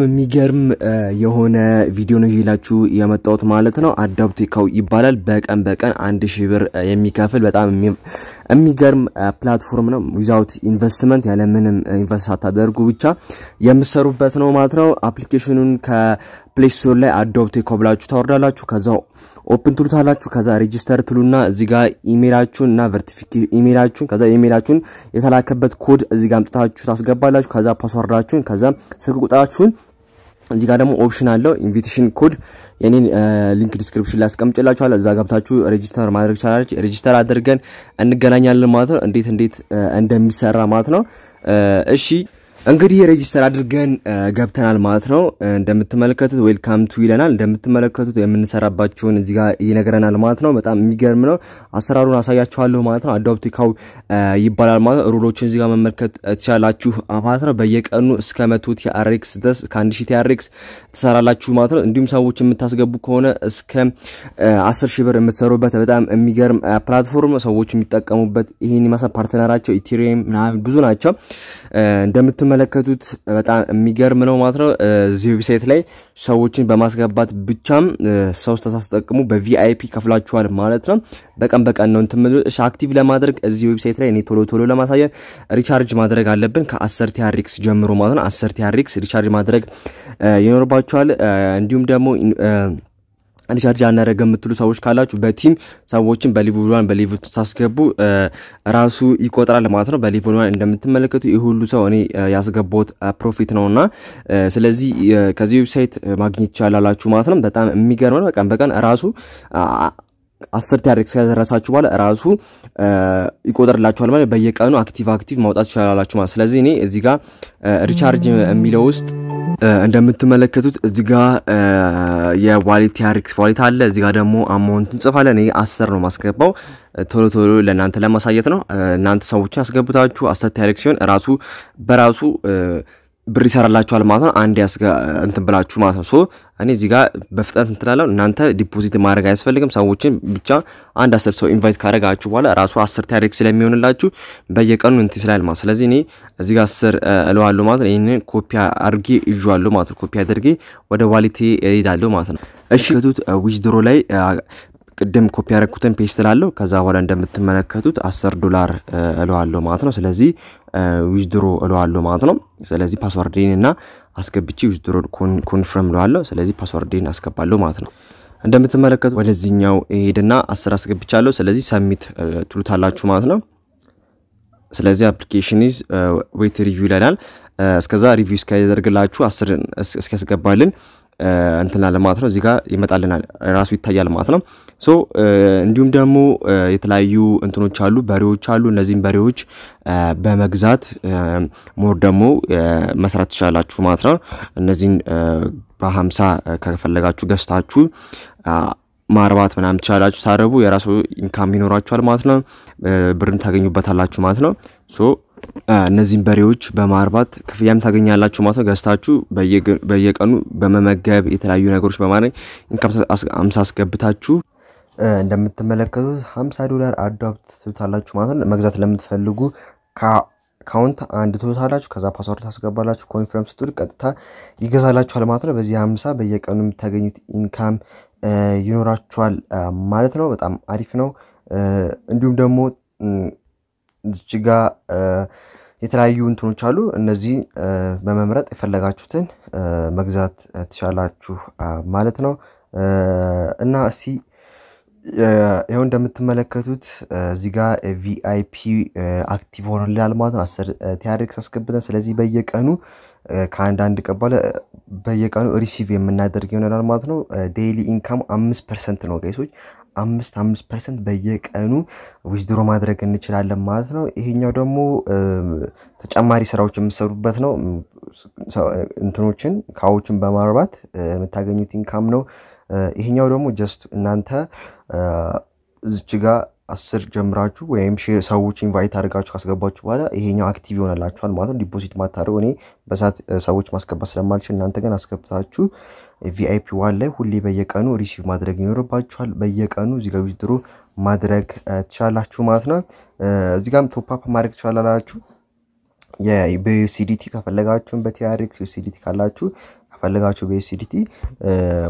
የሚገርም የሆነ ቪዲዮ ነው ይላችሁ የመጣሁት ማለት ነው። ይካው ይባላል። በቀን በቀን አንድ ሺህ ብር የሚከፍል በጣም የሚገርም ፕላትፎርም ነው። ዊዛውት ኢንቨስትመንት ያለ ምንም ኢንቨስት ሳታደርጉ ብቻ የምሰሩበት ነው ማለት ነው። አፕሊኬሽኑን ከፕሌይ ስቶር ላይ ይካው ብላችሁ ታወርዳላችሁ። ከዛው ኦፕን ትሉታላችሁ። ከዛ ሬጅስተር ትሉና እዚ ጋ ኢሜላችሁን እና ቨርቲፊኬ ኢሜላችሁን ከዛ ኢሜላችሁን የተላከበት ኮድ እዚ ጋ አምጥታችሁ ታስገባላችሁ። ከዛ ፓስወርዳችሁን ከዛ ስልክ ቁጥራችሁን እዚህ ጋር ደግሞ ኦፕሽን አለው ኢንቪቴሽን ኮድ የኔን ሊንክ ዲስክሪፕሽን ላይ አስቀምጭላችኋል። እዛ ገብታችሁ ሬጂስተር ማድረግ ይቻላል። ሬጂስተር አድርገን እንገናኛለን ማለት ነው። እንዴት እንዴት እንደሚሰራ ማለት ነው። እሺ እንግዲህ ሬጂስተር አድርገን ገብተናል ማለት ነው። እንደምትመለከቱት ዌልካም ቱ ይለናል። እንደምትመለከቱት የምንሰራባቸውን እዚህ ጋር ይነግረናል ማለት ነው። በጣም የሚገርም ነው። አሰራሩን አሳያችኋለሁ ማለት ነው። አዶፕቲካው ይባላል ማለት ነው። ሩሎችን እዚህ ጋር መመልከት ትችላላችሁ ማለት ነው። በየቀኑ እስከ መቶ ቲአርኤክስ ድረስ ከአንድ ሺህ ቲአርኤክስ ትሰራላችሁ ማለት ነው። እንዲሁም ሰዎች የምታስገቡ ከሆነ እስከ አስር ሺህ ብር የምትሰሩበት በጣም የሚገርም ፕላትፎርም ሰዎች የሚጠቀሙበት ይህን መሰል ፓርትነራቸው ኢቴሪየም ብዙ ናቸው እንደምትመ የምትመለከቱት በጣም የሚገርም ነው ማለት ነው። እዚህ ዌብሳይት ላይ ሰዎችን በማስገባት ብቻም ሰው ስታስጠቅሙ በቪአይፒ ከፍላችኋል ማለት ነው። በቀን በቀን ነው እንትምሉ አክቲቭ ለማድረግ እዚህ ዌብሳይት ላይ እኔ ቶሎ ቶሎ ለማሳየት ሪቻርጅ ማድረግ አለብን ከአስር ቲያሪክስ ጀምሮ ማለት ነው። አስር ቲያሪክስ ሪቻርጅ ማድረግ ይኖርባችኋል እንዲሁም ደግሞ ሪቻርጅ አናረገ የምትሉ ሰዎች ካላችሁ በቲም ሰዎችን በሌቭል ዋን ቱ ሳስገቡ ራሱ ይቆጥራል ማለት ነው። በሌቭል ዋን እንደምትመለከቱ ይህ ሁሉ ሰው እኔ ያስገባሁት ፕሮፊት ነው እና ስለዚህ ከዚህ ዌብሳይት ማግኘት ይቻላላችሁ ማለት ነው። በጣም የሚገርም ነው። በቀን በቀን ራሱ አስር ታሪክ ከደረሳችሁ በኋላ ራሱ ይቆጥርላችኋል ማለት በየቀኑ አክቲቭ አክቲቭ ማውጣት ይቻላላችሁ ማለት ስለዚህ እኔ እዚህ ጋር ሪቻርጅ የሚለው ውስጥ እንደምትመለከቱት እዚህ ጋ የዋሌት ያሪክስ ዋሌት አለ። እዚህ ጋ ደግሞ አማውንቱን ጽፋለን። ይህ አስር ነው ማስገባው ቶሎ ቶሎ ለእናንተ ለማሳየት ነው። እናንተ ሰዎችን አስገብታችሁ አስር ታሪክ ሲሆን ራሱ በራሱ ብር ይሰራላችኋል ማለት ነው። አንድ ያስጋ እንትን ብላችሁ ማለት ነው። ሶ እኔ እዚህ ጋር በፍጥነት እንትላለው እናንተ ዲፖዚት ማድረግ አያስፈልግም። ሰዎችን ብቻ አንድ አስር ሰው ኢንቫይት ካደረጋችሁ በኋላ ራሱ አስር ታሪክ ስለሚሆንላችሁ በየቀኑ እንት ስላል ማለት ስለዚህ እኔ እዚህ ጋር አስር እለዋለሁ ማለት ነው። ይህንን ኮፒ አድርጌ እዋለሁ ማለት ነው። ኮፒ አድርጌ ወደ ዋሊቴ እሄዳለሁ ማለት ነው። እሺ ከቱት ዊዝድሮ ላይ ቅድም ኮፒ ያደረግኩትን ፔስት ላለው ከዛ በኋላ እንደምትመለከቱት 10 ዶላር እለዋለሁ ማለት ነው። ስለዚህ ዊዝድሮ እለዋለሁ ማለት ነው። ስለዚህ ፓስዋርዴን እና አስገብቼ ዊዝድሮ ኮንፍርም እለዋለሁ። ስለዚህ ፓስዋርዴን አስገባለሁ ማለት ነው። እንደምትመለከቱ ወደዚህኛው ሄድና አስር አስገብቻለሁ። ስለዚህ ሰሚት ትሉታላችሁ ማለት ነው። ስለዚህ አፕሊኬሽን ኢዝ ዌት ሪቪው ይለናል። እስከዛ ሪቪው እስኪያደርግላችሁ አስር እስኪያስገባልን እንትና ለማለት ነው እዚህ ጋር ይመጣልናል ራሱ ይታያል ማለት ነው። ሶ እንዲሁም ደግሞ የተለያዩ እንትኖች አሉ፣ በሬዎች አሉ። እነዚህም በሬዎች በመግዛት ሞር ደግሞ መስራት ትችላላችሁ ማለት ነው። እነዚህን በሀምሳ ከፈለጋችሁ ገዝታችሁ ማርባት ምናምን ትችላላችሁ። ሳረቡ የራሱ ኢንካም ይኖራችኋል ማለት ነው። ብርም ታገኙበታላችሁ ማለት ነው ሶ እነዚህም በሬዎች በማርባት ክፍያም ታገኛላችሁ ማለት ነው። ገዝታችሁ በየቀኑ በመመገብ የተለያዩ ነገሮች በማድረግ ኢንካም አምሳ አስገብታችሁ እንደምትመለከቱት ሀምሳ ዶላር አዳፕት ትብታላችሁ ማለት ነው። መግዛት ለምትፈልጉ ካውንት አንድ ትሉታላችሁ። ከዛ ፓስወርድ ታስገባላችሁ። ኮንፈርም ስትል ቀጥታ ይገዛላችኋል ማለት ነው። በዚህ ሀምሳ በየቀኑ የምታገኙት ኢንካም ይኖራችኋል ማለት ነው። በጣም አሪፍ ነው። እንዲሁም ደግሞ እዚህ ጋ የተለያዩ እንትኖች አሉ። እነዚህ በመምረጥ የፈለጋችሁትን መግዛት ትችላችሁ ማለት ነው እና እስቲ ይኸው እንደምትመለከቱት እዚህ ጋር ቪአይፒ አክቲቭ ሆኖልናል ማለት ነው። አስር ቲያሪክስ አስገብተን ስለዚህ በየቀኑ ከአንዳንድ ቀን በኋላ በየቀኑ ሪሲቭ የምናደርግ ይሆናል ማለት ነው። ዴይሊ ኢንካም አምስት ፐርሰንት ነው ጋይሶች፣ አምስት አምስት ፐርሰንት በየቀኑ ዊዝድሮ ማድረግ እንችላለን ማለት ነው። ይሄኛው ደግሞ ተጨማሪ ስራዎች የምትሰሩበት ነው። እንትኖችን ካዎችን በማርባት የምታገኙት ኢንካም ነው። ይሄኛው ደግሞ ጀስት እናንተ እዚች ጋር አስር ጀምራችሁ ወይም ሰዎች ኢንቫይት አድርጋችሁ ካስገባችሁ በኋላ ይሄኛው አክቲቭ ይሆነላችኋል ማለት ነው። ዲፖዚት ማታደረው እኔ በሰዓት ሰዎች ማስገባት ስለማልችል እናንተ ግን አስገብታችሁ ቪአይፒ ዋን ላይ ሁሌ በየቀኑ ሪሲቭ ማድረግ ይኖርባችኋል። በየቀኑ እዚህ ጋር ዊዝድሮ ማድረግ ትችላላችሁ ማለት ነው። እዚጋም ቶፓፕ ማድረግ ትችላላችሁ በዩሲዲቲ ከፈለጋችሁን በቲያሪክስ ዩሲዲቲ ካላችሁ ፈልጋችሁ በዩሲዲቲ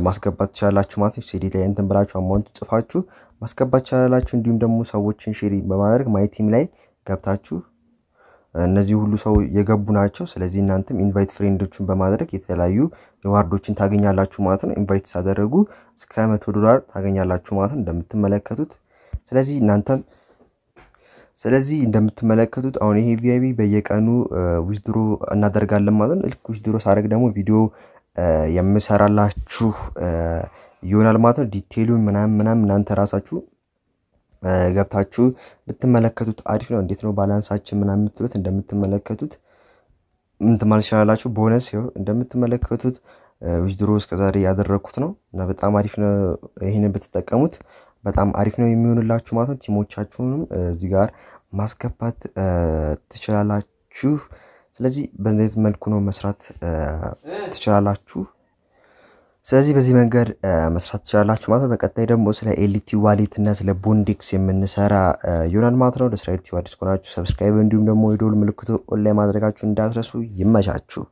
ማስገባት ትችላላችሁ ማለት ነው። ሲዲ ላይ እንትን ብላችሁ አማውንት ጽፋችሁ ማስገባት ትችላላችሁ። እንዲሁም ደግሞ ሰዎችን ሼሪ በማድረግ ማይቲም ላይ ገብታችሁ እነዚህ ሁሉ ሰው የገቡ ናቸው። ስለዚህ እናንተም ኢንቫይት ፍሬንዶችን በማድረግ የተለያዩ ሪዋርዶችን ታገኛላችሁ ማለት ነው። ኢንቫይት ሳደረጉ እስከ መቶ ዶላር ታገኛላችሁ ማለት ነው እንደምትመለከቱት። ስለዚህ እናንተም ስለዚህ እንደምትመለከቱት አሁን ይሄ ቪአይቢ በየቀኑ ዊዝድሮ እናደርጋለን ማለት ነው። ልክ ዊዝድሮ ሳደርግ ደግሞ ቪዲዮ የምሰራላችሁ ይሆናል ማለት ነው። ዲቴይሉን ምናምን ምናምን እናንተ ራሳችሁ ገብታችሁ ብትመለከቱት አሪፍ ነው። እንዴት ነው ባላንሳችን ምናምን የምትሉት እንደምትመለከቱት እንትን ማለት ይችላላችሁ። ቦነስ ይኸው እንደምትመለከቱት ዊዝድሮ እስከዛሬ ያደረግኩት ነው እና በጣም አሪፍ ነው። ይህንን ብትጠቀሙት በጣም አሪፍ ነው የሚሆንላችሁ ማለት ነው። ቲሞቻችሁንም እዚህ ጋር ማስገባት ትችላላችሁ። ስለዚህ በዚህ መልኩ ነው መስራት ትችላላችሁ። ስለዚህ በዚህ መንገድ መስራት ትችላላችሁ ማለት ነው። በቀጣይ ደግሞ ስለ ኤልቲ ዋሌት እና ስለ ቦንዲክስ የምንሰራ ይሆናል ማለት ነው። ለስራ ኤልቲ ዋዲስ ከሆናችሁ ሰብስክራይብ፣ እንዲሁም ደግሞ የዶል ምልክቱ ኦንላይን ማድረጋችሁ እንዳትረሱ። ይመቻችሁ።